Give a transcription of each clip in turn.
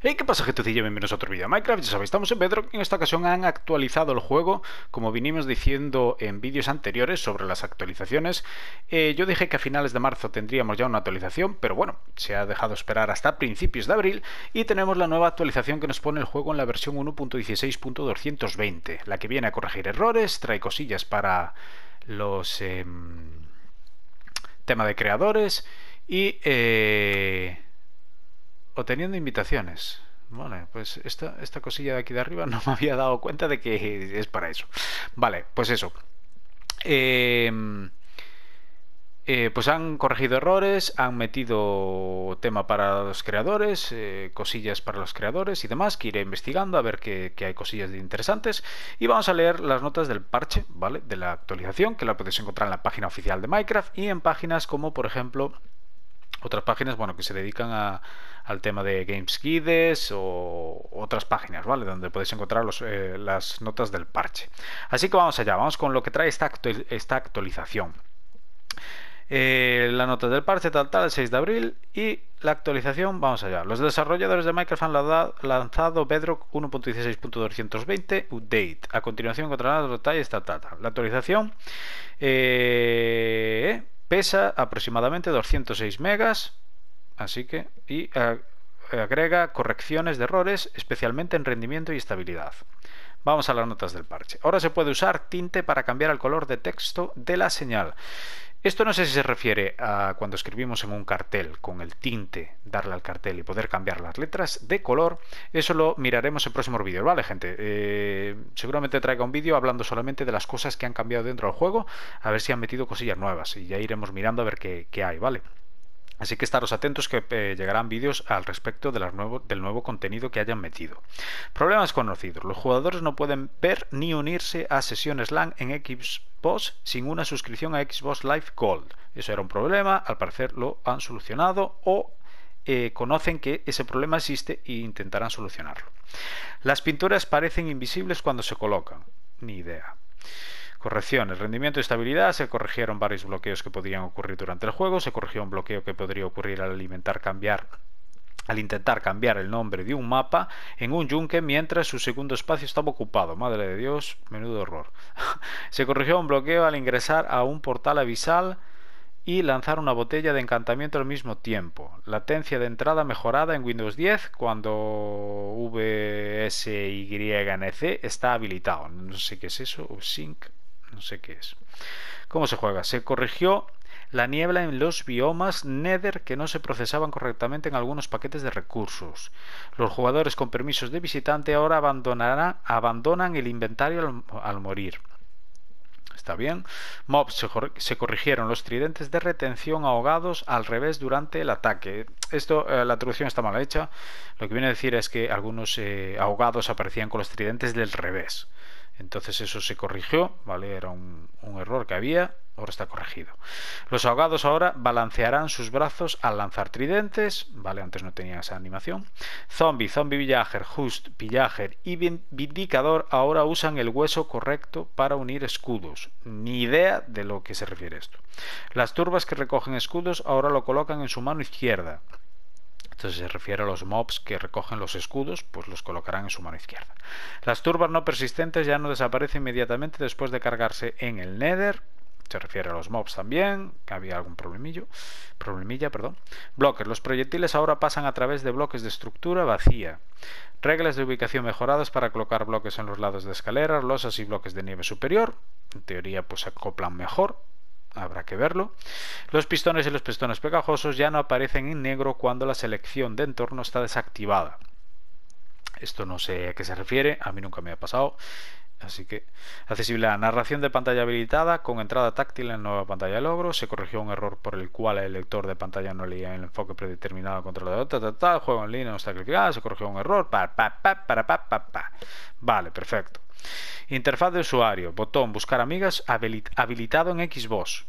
Hey, ¿qué pasa gentecilla? Bienvenidos a otro vídeo de Minecraft, ya sabéis, estamos en Bedrock en esta ocasión han actualizado el juego, como vinimos diciendo en vídeos anteriores sobre las actualizaciones. Eh, yo dije que a finales de marzo tendríamos ya una actualización, pero bueno, se ha dejado esperar hasta principios de abril y tenemos la nueva actualización que nos pone el juego en la versión 1.16.220, la que viene a corregir errores, trae cosillas para los... Em, tema de creadores y... Eh, teniendo invitaciones. Vale, pues esta, esta cosilla de aquí de arriba no me había dado cuenta de que es para eso. Vale, pues eso. Em, eh, pues han corregido errores, han metido tema para los creadores, eh, cosillas para los creadores y demás, que iré investigando a ver que, hay cosillas interesantes. Y vamos a leer las notas del parche, ¿vale? De la actualización, que la podéis encontrar en la página oficial de Minecraft y en páginas como, por ejemplo, otras páginas, bueno, que se dedican al tema de Games Guides o otras páginas, ¿vale? Donde podéis encontrar eh, las notas del parche. Así que vamos allá, vamos con lo que trae esta, esta actualización. Eh, la nota del parche tal tal el 6 de abril y la actualización, vamos allá. Los desarrolladores de Minecraft han lanzado Bedrock 1.16.220 Update. A continuación encontrarán los detalles tal tal tal. La actualización... Eh, Pesa aproximadamente 206 megas, así que y eh, agrega correcciones de errores, especialmente en rendimiento y estabilidad. Vamos a las notas del parche. Ahora se puede usar tinte para cambiar el color de texto de la señal. Esto no sé si se refiere a cuando escribimos en un cartel con el tinte, darle al cartel y poder cambiar las letras de color. Eso lo miraremos en próximos vídeos, ¿vale, gente? Eh, seguramente traiga un vídeo hablando solamente de las cosas que han cambiado dentro del juego, a ver si han metido cosillas nuevas y ya iremos mirando a ver qué hay, ¿vale? Así que estaros atentos que eh, llegarán vídeos al respecto del nuevo contenido que hayan metido. Problemas conocidos. Los jugadores no pueden ver ni unirse a sesiones LAN en Xbox sin una suscripción a Xbox Live Gold. Eso era un problema, al parecer lo han solucionado o eh, conocen que ese problema existe e intentarán solucionarlo. Las pinturas parecen invisibles cuando se colocan. Ni idea. Correcciones. rendimiento y estabilidad se corrigieron varios bloqueos que podrían ocurrir durante el juego. Se corrigió un bloqueo que podría ocurrir al alimentar cambiar al intentar cambiar el nombre de un mapa en un yunque mientras su segundo espacio estaba ocupado. Madre de Dios, menudo horror. se corrigió un bloqueo al ingresar a un portal abisal y lanzar una botella de encantamiento al mismo tiempo. Latencia de entrada mejorada en Windows 10 cuando VSYNC está habilitado. No sé qué es eso, sync, no sé qué es. ¿Cómo se juega? Se corrigió la niebla en los biomas Nether que no se procesaban correctamente en algunos paquetes de recursos. Los jugadores con permisos de visitante ahora abandonan el inventario al, morir. Está bien. Mobs se, corrigieron los tridentes de retención ahogados al revés durante el ataque. Esto, eh, la traducción está mal hecha. Lo que viene a decir es que algunos eh, ahogados aparecían con los tridentes del revés. Entonces eso se corrigió, ¿vale? Era un, error que había, ahora está corregido. Los ahogados ahora balancearán sus brazos al lanzar tridentes, ¿vale? Antes no tenía esa animación. Zombie, Zombie Villager, Just, Villager y Vindicador ahora usan el hueso correcto para unir escudos. Ni idea de lo que se refiere esto. Las turbas que recogen escudos ahora lo colocan en su mano izquierda. Entonces se refiere a los mobs que recogen los escudos, pues los colocarán en su mano izquierda. Las turbas no persistentes ya no desaparecen inmediatamente después de cargarse en el Nether, se refiere a los mobs también, que había algún problemillo, problemilla, perdón. Bloques, los proyectiles ahora pasan a través de bloques de estructura vacía. Reglas de ubicación mejoradas para colocar bloques en los lados de escaleras, losas y bloques de nieve superior. En teoría, pues se acoplan mejor, habrá que verlo. Los pistones y los pistones pegajosos ya no aparecen en negro cuando la selección de entorno está desactivada. Esto no sé a qué se refiere, a mí nunca me ha pasado. Así que accesible narración de pantalla habilitada con entrada táctil en nueva pantalla de logro. Se corrigió un error por el cual el lector de pantalla no leía el enfoque predeterminado controlador. juego en línea no está clicada. Se corrigió un error. Vale, perfecto. Interfaz de usuario, botón buscar amigas habilitado en Xbox.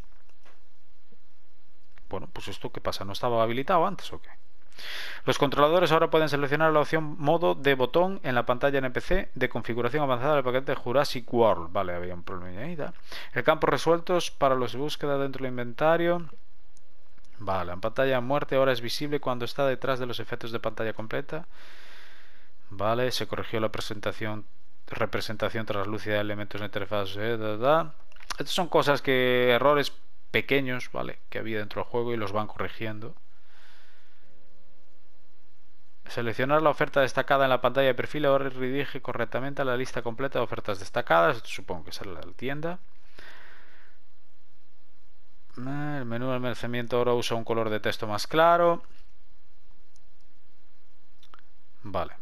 Bueno, pues esto qué pasa, ¿no estaba habilitado antes o qué? Los controladores ahora pueden seleccionar la opción modo de botón en la pantalla NPC de configuración avanzada del paquete Jurassic World. Vale, había un problema ahí. El campo resueltos para los búsquedas dentro del inventario. Vale, en pantalla muerte ahora es visible cuando está detrás de los efectos de pantalla completa. Vale, se corrigió la presentación representación translúcida de elementos de interfaz, eh, son cosas que, errores pequeños, ¿vale? Que había dentro del juego y los van corrigiendo. Seleccionar la oferta destacada en la pantalla de perfil ahora redirige correctamente a la lista completa de ofertas destacadas. supongo que será la tienda. El menú de almacenamiento ahora usa un color de texto más claro. Vale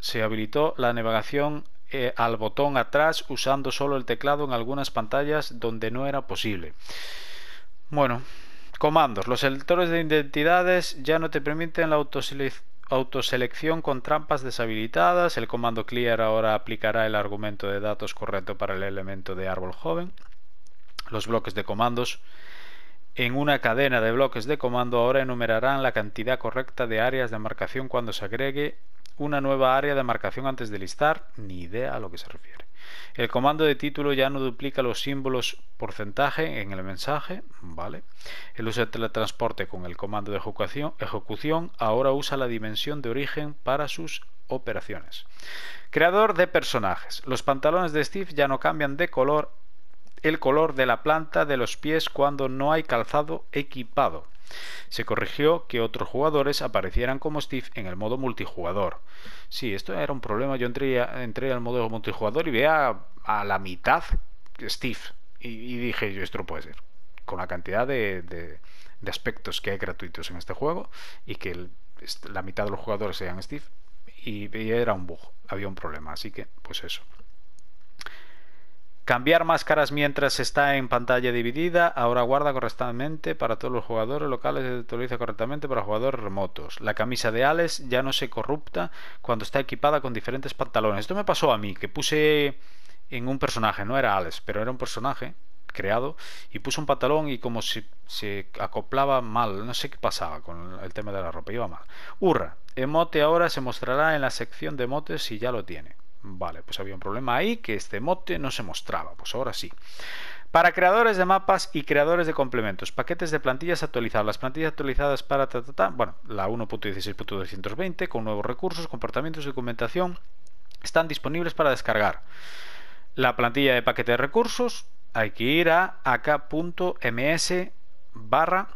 se habilitó la navegación eh, al botón atrás usando solo el teclado en algunas pantallas donde no era posible. Bueno, comandos. Los selectores de identidades ya no te permiten la autoselección con trampas deshabilitadas. El comando clear ahora aplicará el argumento de datos correcto para el elemento de árbol joven. Los bloques de comandos en una cadena de bloques de comando ahora enumerarán la cantidad correcta de áreas de marcación cuando se agregue una nueva área de marcación antes de listar, ni idea a lo que se refiere. El comando de título ya no duplica los símbolos porcentaje en el mensaje, ¿vale? El uso de teletransporte con el comando de ejecución ahora usa la dimensión de origen para sus operaciones. Creador de personajes. Los pantalones de Steve ya no cambian de color el color de la planta de los pies cuando no hay calzado equipado. Se corrigió que otros jugadores aparecieran como Steve en el modo multijugador. Sí, esto era un problema. Yo entré, al modo multijugador y veía a la mitad Steve. Y, dije yo esto puede ser. Con la cantidad de, aspectos que hay gratuitos en este juego y que la mitad de los jugadores sean Steve. Y, y era un bug, había un problema. Así que, pues eso. Cambiar máscaras mientras está en pantalla dividida. Ahora guarda correctamente para todos los jugadores locales y actualiza correctamente para jugadores remotos. La camisa de Alex ya no se corrupta cuando está equipada con diferentes pantalones. Esto me pasó a mí, que puse en un personaje, no era Alex, pero era un personaje creado y puse un pantalón y como si se acoplaba mal, no sé qué pasaba con el tema de la ropa, iba mal. Urra. emote ahora se mostrará en la sección de emotes si ya lo tiene. Vale, pues había un problema ahí que este mote no se mostraba. Pues ahora sí. Para creadores de mapas y creadores de complementos, paquetes de plantillas actualizadas. Las plantillas actualizadas para ta, bueno, la 1.16.220 con nuevos recursos, comportamientos y documentación están disponibles para descargar. La plantilla de paquete de recursos hay que ir a ak.ms barra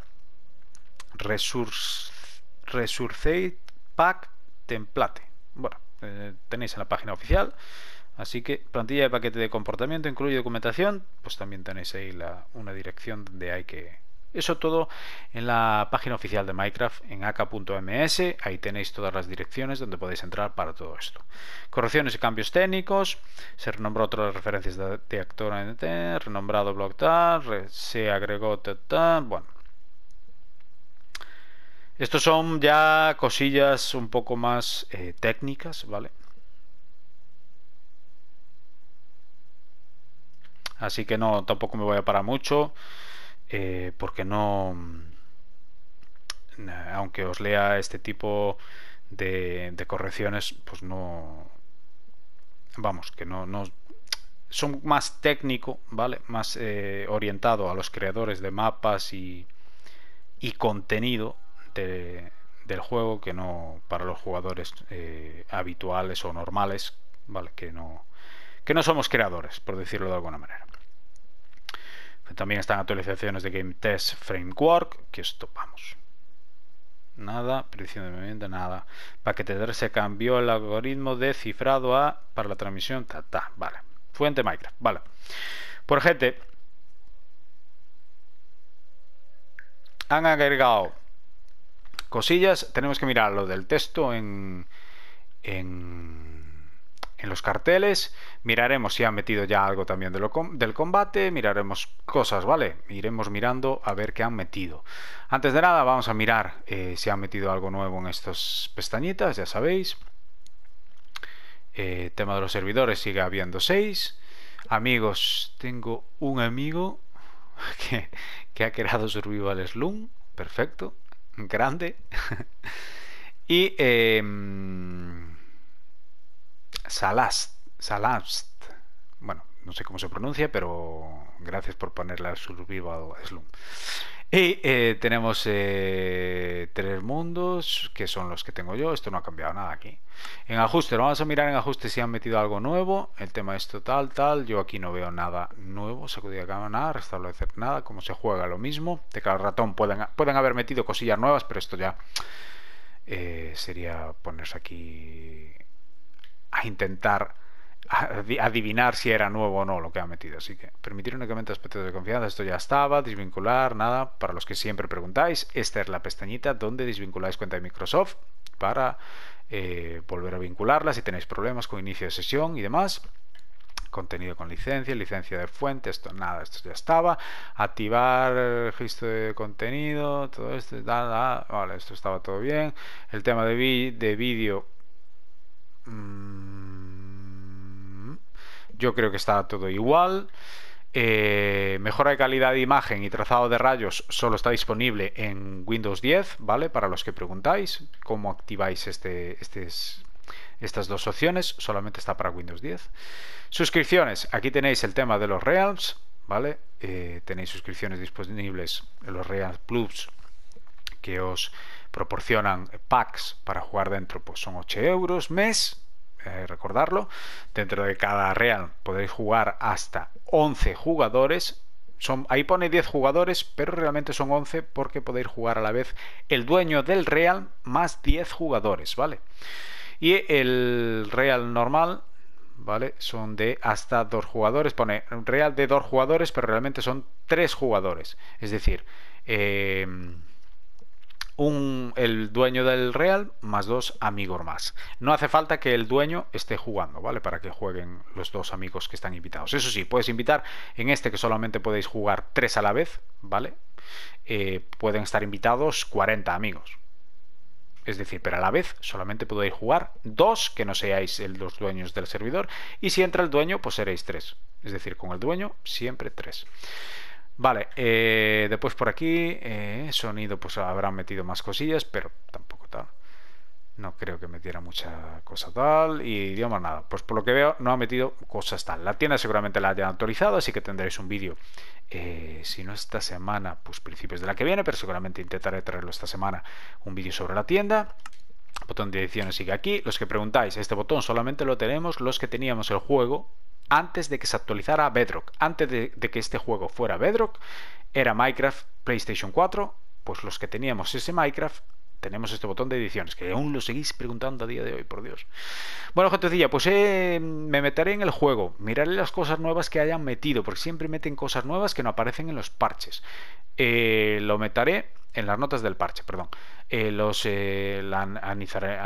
resource pack template. Bueno, eh, tenéis en la página oficial. Así que plantilla de paquete de comportamiento incluye documentación, pues también tenéis ahí la, una dirección donde hay que... Eso todo en la página oficial de Minecraft en aka.ms, ahí tenéis todas las direcciones donde podéis entrar para todo esto. Correcciones y cambios técnicos, se renombró otras referencias de, de actor NT, e renombrado BlockTar, se agregó bueno, estos son ya cosillas un poco más eh, técnicas, ¿vale? Así que no, tampoco me voy a parar mucho, eh, porque no, mm, aunque os lea este tipo de, correcciones, pues no, vamos, que no, son más técnico, ¿vale? Más eh, orientado a los creadores de mapas y contenido, del juego que no para los jugadores eh, habituales o normales, ¿vale? Que no, que no somos creadores, por decirlo de alguna manera. También están actualizaciones de Game Test Framework, que esto, vamos, nada, precisamente de movimiento, nada. Paquete se cambió el algoritmo de cifrado a para la transmisión, ta, ta, vale. Fuente Minecraft, vale. Por gente, han agregado cosillas. Tenemos que mirar lo del texto en, en, los carteles. Miraremos si han metido ya algo también de del combate. Miraremos cosas, ¿vale? Iremos mirando a ver qué han metido. Antes de nada, vamos a mirar eh, si ha metido algo nuevo en estas pestañitas, ya sabéis. Eh, tema de los servidores sigue habiendo 6. Amigos, tengo un amigo que, que ha creado Survival Slum. Perfecto grande. y em, Salast, Salast, bueno, no sé cómo se pronuncia, pero gracias por ponerla Survival Slum. Y eh, tenemos eh, tres mundos, que son los que tengo yo. Esto no ha cambiado nada aquí. En ajustes, vamos a mirar en ajustes si han metido algo nuevo. El tema es total, tal. Yo aquí no veo nada nuevo. Sacudir cama, nada. Restablecer nada. Como se juega, lo mismo. De cada ratón, pueden, pueden haber metido cosillas nuevas, pero esto ya eh, sería ponerse aquí a intentar adivinar si era nuevo o no lo que ha metido. Así que permitir únicamente aspectos de confianza, esto ya estaba, desvincular, nada. Para los que siempre preguntáis, esta es la pestañita donde desvinculáis cuenta de Microsoft para eh, volver a vincularla si tenéis problemas con inicio de sesión y demás. Contenido con licencia, licencia de fuente, esto nada, esto ya estaba. Activar registro de contenido, todo esto, nada, vale, esto estaba todo bien. El tema de, de vídeo... Mm, yo creo que está todo igual. Eh, mejora de calidad de imagen y trazado de rayos solo está disponible en Windows 10, ¿vale? Para los que preguntáis cómo activáis este, estas dos opciones, solamente está para Windows 10. Suscripciones, aquí tenéis el tema de los Realms, ¿vale? Eh, tenéis suscripciones disponibles en los Realms Plus que os proporcionan packs para jugar dentro, pues son 8 euros mes, eh, recordarlo. Dentro de cada real podéis jugar hasta 11 jugadores. Son, ahí pone 10 jugadores, pero realmente son 11 porque podéis jugar a la vez el dueño del real más 10 jugadores, ¿vale? Y el real normal ¿vale? Son de hasta dos jugadores. Pone un real de dos jugadores, pero realmente son tres jugadores. Es decir, eh, un, el dueño del Real más dos amigos más. No hace falta que el dueño esté jugando, ¿vale? Para que jueguen los dos amigos que están invitados. Eso sí, puedes invitar en este que solamente podéis jugar tres a la vez, ¿vale? Eh, pueden estar invitados 40 amigos. Es decir, pero a la vez solamente podéis jugar dos que no seáis los dueños del servidor. Y si entra el dueño, pues seréis tres. Es decir, con el dueño siempre tres. Vale, eh, después por aquí, eh, sonido, pues habrán metido más cosillas, pero tampoco tal. No creo que metiera mucha cosa tal. Y idioma nada. Pues por lo que veo, no ha metido cosas tal. La tienda seguramente la hayan actualizado, así que tendréis un vídeo. Eh, si no esta semana, pues principios de la que viene, pero seguramente intentaré traerlo esta semana. Un vídeo sobre la tienda botón de edición sigue aquí. Los que preguntáis, este botón solamente lo tenemos los que teníamos el juego antes de que se actualizara Bedrock, antes de, que este juego fuera Bedrock, era Minecraft PlayStation 4, pues los que teníamos ese Minecraft tenemos este botón de ediciones, que aún lo seguís preguntando a día de hoy, por Dios. Bueno, gentecilla, pues eh, me meteré en el juego, miraré las cosas nuevas que hayan metido, porque siempre meten cosas nuevas que no aparecen en los parches. Eh, lo meteré en las notas del parche, perdón, eh, los, eh, analizaré,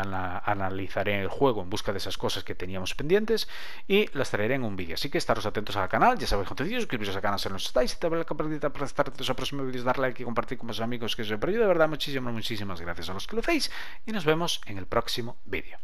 en el juego en busca de esas cosas que teníamos pendientes y las traeré en un vídeo. Así que estaros atentos al canal, ya sabéis contenidos, suscribiros al canal si no os estáis, y te la campanita para estar atentos a próximos vídeos, dar like y compartir con vuestros amigos que os perdido. De verdad, muchísimas, muchísimas gracias a los que lo hacéis y nos vemos en el próximo vídeo.